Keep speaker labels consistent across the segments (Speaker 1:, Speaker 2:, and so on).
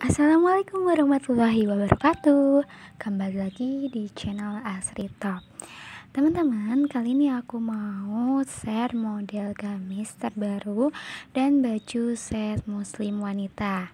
Speaker 1: Assalamualaikum warahmatullahi wabarakatuh Kembali lagi di channel Asri Top Teman-teman, kali ini aku mau share model gamis terbaru dan baju set muslim wanita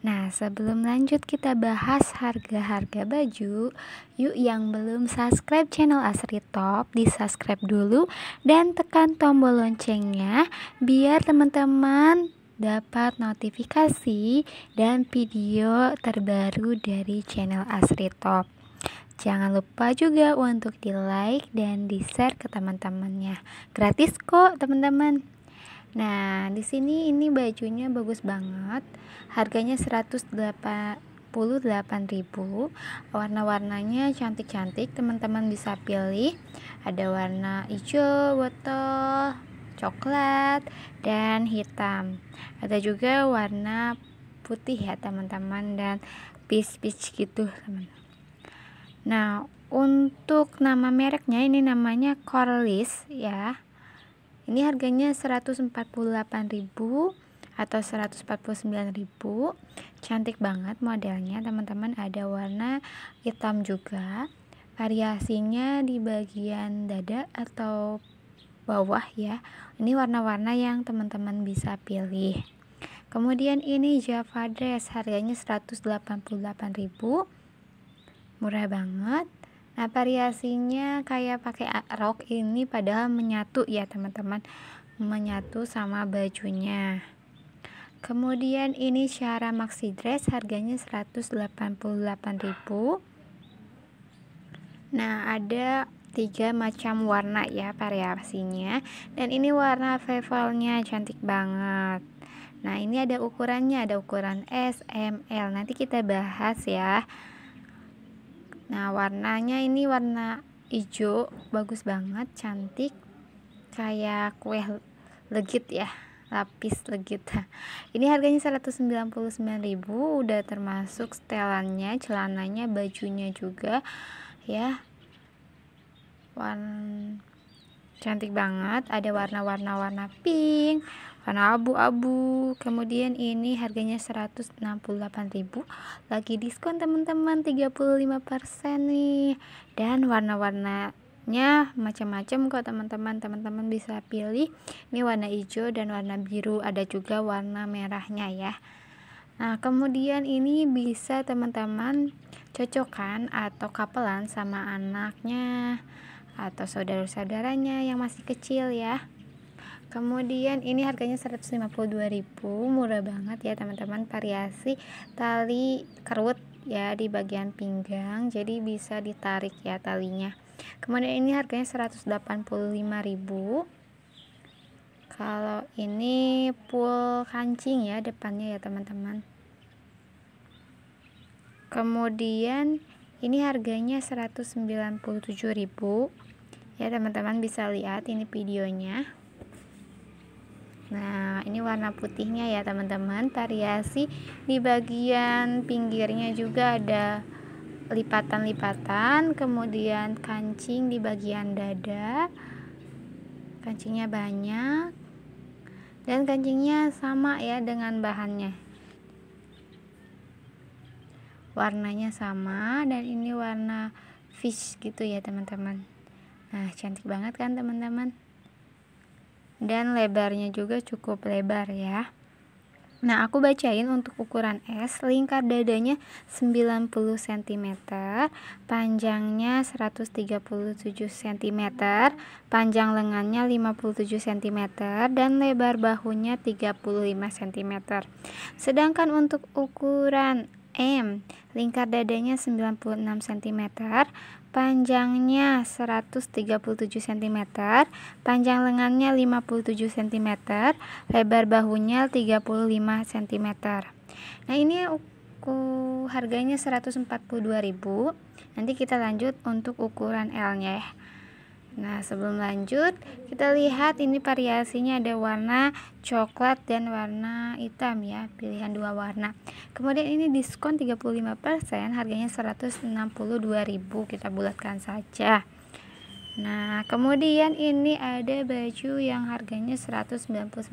Speaker 1: Nah, sebelum lanjut kita bahas harga-harga baju Yuk yang belum subscribe channel Asri Top, di subscribe dulu Dan tekan tombol loncengnya Biar teman-teman dapat notifikasi dan video terbaru dari channel Asri Top. Jangan lupa juga untuk di like dan di share ke teman-temannya. Gratis kok teman-teman. Nah, di sini ini bajunya bagus banget. Harganya 108 rp Warna-warnanya cantik-cantik, teman-teman bisa pilih. Ada warna hijau, botol, coklat dan hitam ada juga warna putih ya teman-teman dan peach peach gitu teman -teman. nah untuk nama mereknya ini namanya Corliss ya ini harganya 148.000 atau 149.000 cantik banget modelnya teman-teman ada warna hitam juga variasinya di bagian dada atau bawah ya ini warna-warna yang teman-teman bisa pilih kemudian ini java dress harganya 188.000 murah banget nah variasinya kayak pakai rok ini padahal menyatu ya teman-teman menyatu sama bajunya kemudian ini syara maxi dress harganya 188.000 nah ada tiga macam warna ya variasinya dan ini warna vevelnya cantik banget nah ini ada ukurannya ada ukuran S, M, L nanti kita bahas ya nah warnanya ini warna hijau bagus banget cantik kayak kue legit ya lapis legit ini harganya 199.000 udah termasuk setelannya celananya bajunya juga ya warna cantik banget ada warna-warna warna pink warna abu-abu kemudian ini harganya 168.000 lagi diskon teman-teman 35% nih dan warna-warnanya macam-macam kok teman-teman teman-teman bisa pilih ini warna hijau dan warna biru ada juga warna merahnya ya Nah, kemudian ini bisa teman-teman cocokkan atau kapelan sama anaknya atau saudara-saudaranya yang masih kecil ya. Kemudian ini harganya 152.000, murah banget ya teman-teman. Variasi tali kerut ya di bagian pinggang jadi bisa ditarik ya talinya. Kemudian ini harganya 185.000 kalau ini full kancing ya depannya ya teman-teman kemudian ini harganya 197.000 ya teman-teman bisa lihat ini videonya nah ini warna putihnya ya teman-teman variasi di bagian pinggirnya juga ada lipatan-lipatan kemudian kancing di bagian dada kancingnya banyak dan kancingnya sama ya dengan bahannya warnanya sama dan ini warna fish gitu ya teman-teman nah cantik banget kan teman-teman dan lebarnya juga cukup lebar ya Nah, aku bacain untuk ukuran S, lingkar dadanya 90 cm, panjangnya 137 cm, panjang lengannya 57 cm, dan lebar bahunya 35 cm. Sedangkan untuk ukuran M, lingkar dadanya 96 cm, panjangnya 137 cm, panjang lengannya 57 cm, lebar bahunya 35 cm. Nah, ini uku harganya 142.000. Nanti kita lanjut untuk ukuran L-nya ya. Nah, sebelum lanjut, kita lihat ini variasinya ada warna coklat dan warna hitam ya, pilihan dua warna. Kemudian ini diskon 35%, harganya 162.000 kita bulatkan saja. Nah, kemudian ini ada baju yang harganya 199.000.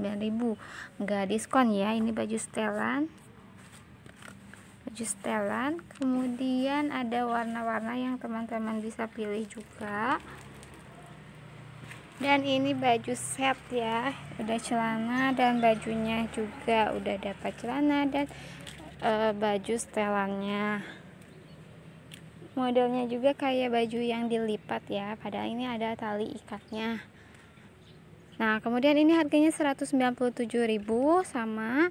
Speaker 1: Enggak diskon ya, ini baju setelan. Baju setelan. Kemudian ada warna-warna yang teman-teman bisa pilih juga. Dan ini baju set ya. Udah celana dan bajunya juga udah dapat celana dan uh, baju setelannya modelnya juga kayak baju yang dilipat ya padahal ini ada tali ikatnya nah kemudian ini harganya 197.000 sama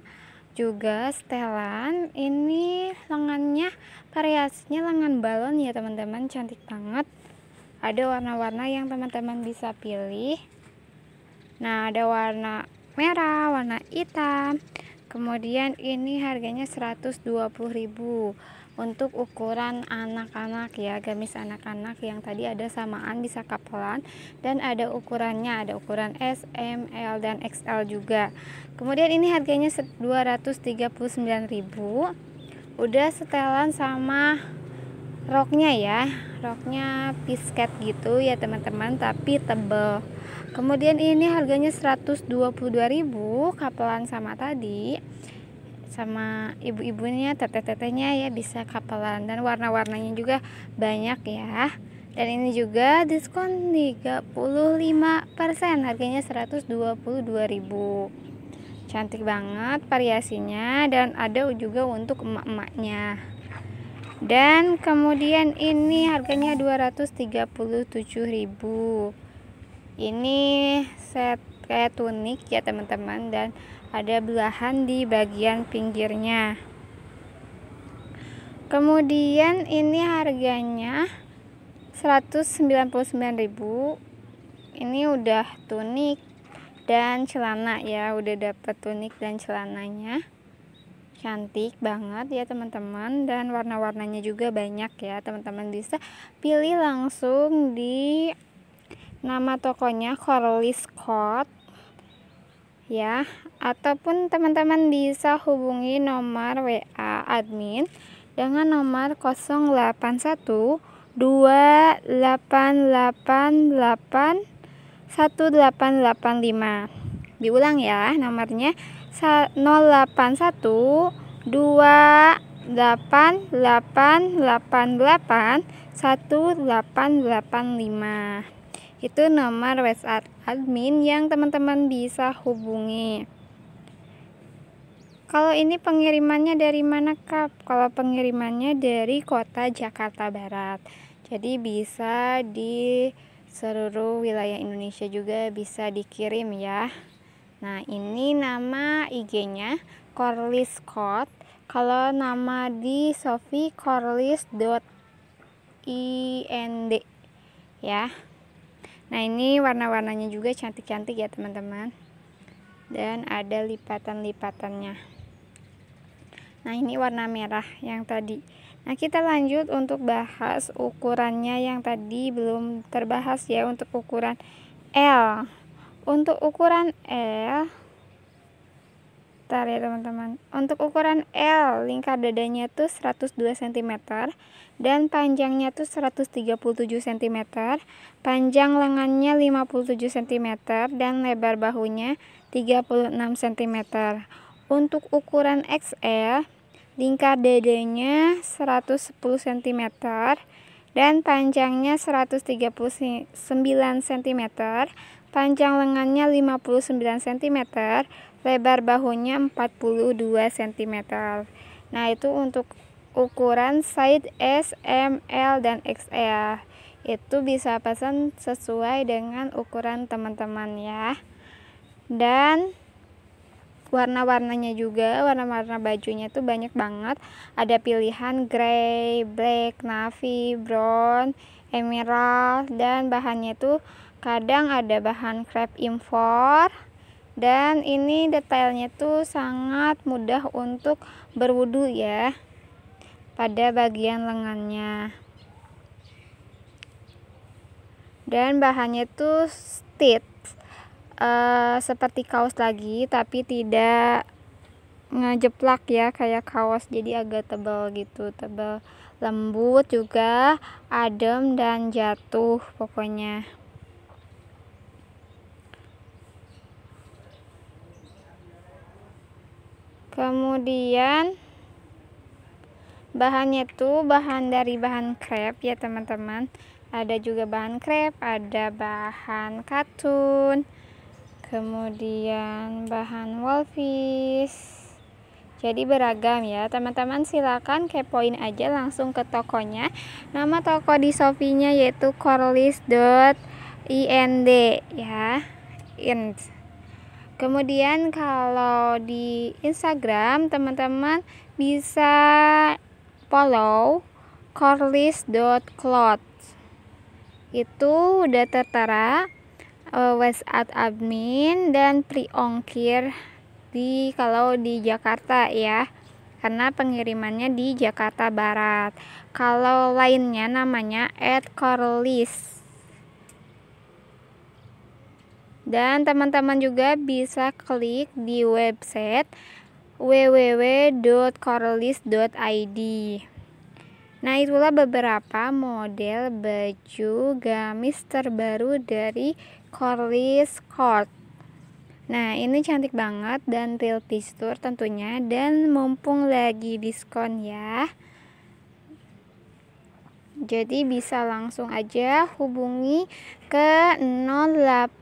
Speaker 1: juga setelan ini lengannya variasinya lengan balon ya teman-teman cantik banget ada warna-warna yang teman-teman bisa pilih nah ada warna merah warna hitam kemudian ini harganya 120.000 untuk ukuran anak-anak ya gamis anak-anak yang tadi ada samaan bisa kapelan dan ada ukurannya ada ukuran S, M, L dan XL juga kemudian ini harganya 239.000 udah setelan sama roknya ya roknya pisket gitu ya teman-teman tapi tebel kemudian ini harganya 122.000 kapelan sama tadi sama ibu-ibunya teteh-tetehnya ya bisa kapelan dan warna-warnanya juga banyak ya dan ini juga diskon 35% harganya 122.000 cantik banget variasinya dan ada juga untuk emak-emaknya dan kemudian ini harganya ribu ini set kayak tunik ya teman-teman dan ada belahan di bagian pinggirnya kemudian ini harganya 199.000 ini udah tunik dan celana ya udah dapet tunik dan celananya cantik banget ya teman-teman dan warna-warnanya juga banyak ya teman-teman bisa pilih langsung di Nama tokonya Corley Scott ya ataupun teman-teman bisa hubungi nomor WA admin dengan nomor 081 2888 1885 diulang ya nomornya 081 2888 1885 itu nomor WhatsApp admin yang teman-teman bisa hubungi. Kalau ini pengirimannya dari mana, Kak? Kalau pengirimannya dari kota Jakarta Barat. Jadi bisa di seluruh wilayah Indonesia juga bisa dikirim ya. Nah, ini nama IG-nya Corliss Scott. Kalau nama di Sophie Corliss.ind ya nah ini warna-warnanya juga cantik-cantik ya teman-teman dan ada lipatan-lipatannya nah ini warna merah yang tadi nah kita lanjut untuk bahas ukurannya yang tadi belum terbahas ya untuk ukuran L untuk ukuran L meter ya teman-teman untuk ukuran L lingkar dadanya tuh 102 cm dan panjangnya tuh 137 cm panjang lengannya 57 cm dan lebar bahunya 36 cm untuk ukuran XL lingkar dadanya 110 cm dan panjangnya 139 cm, panjang lengannya 59 cm, lebar bahunya 42 cm nah itu untuk ukuran size S, M, L, dan XL itu bisa pesan sesuai dengan ukuran teman-teman ya dan warna-warnanya juga warna-warna bajunya itu banyak banget ada pilihan grey, black, navy, brown, emerald dan bahannya itu kadang ada bahan crepe impor dan ini detailnya tuh sangat mudah untuk berwudu ya pada bagian lengannya dan bahannya tuh stitch eh, uh, seperti kaos lagi tapi tidak ngejeplak ya kayak kaos jadi agak tebal gitu tebal lembut juga adem dan jatuh pokoknya kemudian bahannya tuh bahan dari bahan krep ya teman-teman ada juga bahan krep ada bahan katun kemudian bahan wolfis jadi beragam ya teman-teman silakan kepoin aja langsung ke tokonya nama toko di Shopee-nya yaitu corlis.ind ya ind kemudian kalau di Instagram teman-teman bisa follow corliss.clothes itu udah tertera uh, eh, at admin dan ongkir di kalau di Jakarta ya karena pengirimannya di Jakarta Barat. Kalau lainnya namanya at @corliss. Dan teman-teman juga bisa klik di website www.corelist.id. Nah, itulah beberapa model baju gamis terbaru dari Corliss Court. Nah, ini cantik banget dan real texture tentunya dan mumpung lagi diskon ya. Jadi bisa langsung aja hubungi ke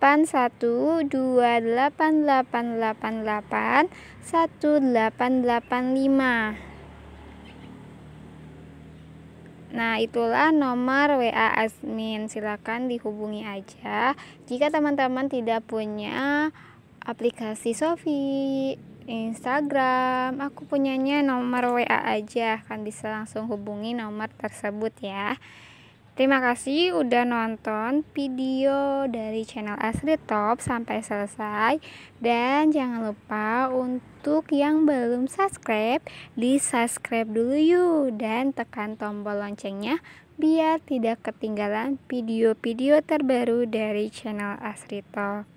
Speaker 1: 081288881885. Nah, itulah nomor WA admin. Silakan dihubungi aja jika teman-teman tidak punya aplikasi Sofi. Instagram. Aku punyanya nomor WA aja, kan bisa langsung hubungi nomor tersebut ya. Terima kasih udah nonton video dari channel Asri Top sampai selesai dan jangan lupa untuk yang belum subscribe di subscribe dulu yuk dan tekan tombol loncengnya biar tidak ketinggalan video-video terbaru dari channel Asri Top.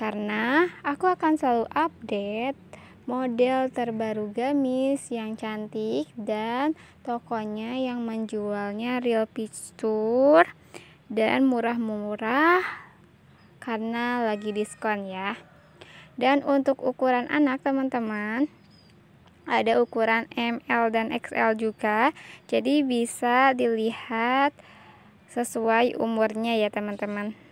Speaker 1: Karena aku akan selalu update model terbaru gamis yang cantik dan tokonya yang menjualnya real picture dan murah-murah karena lagi diskon ya. Dan untuk ukuran anak teman-teman ada ukuran ML dan XL juga. Jadi bisa dilihat sesuai umurnya ya teman-teman.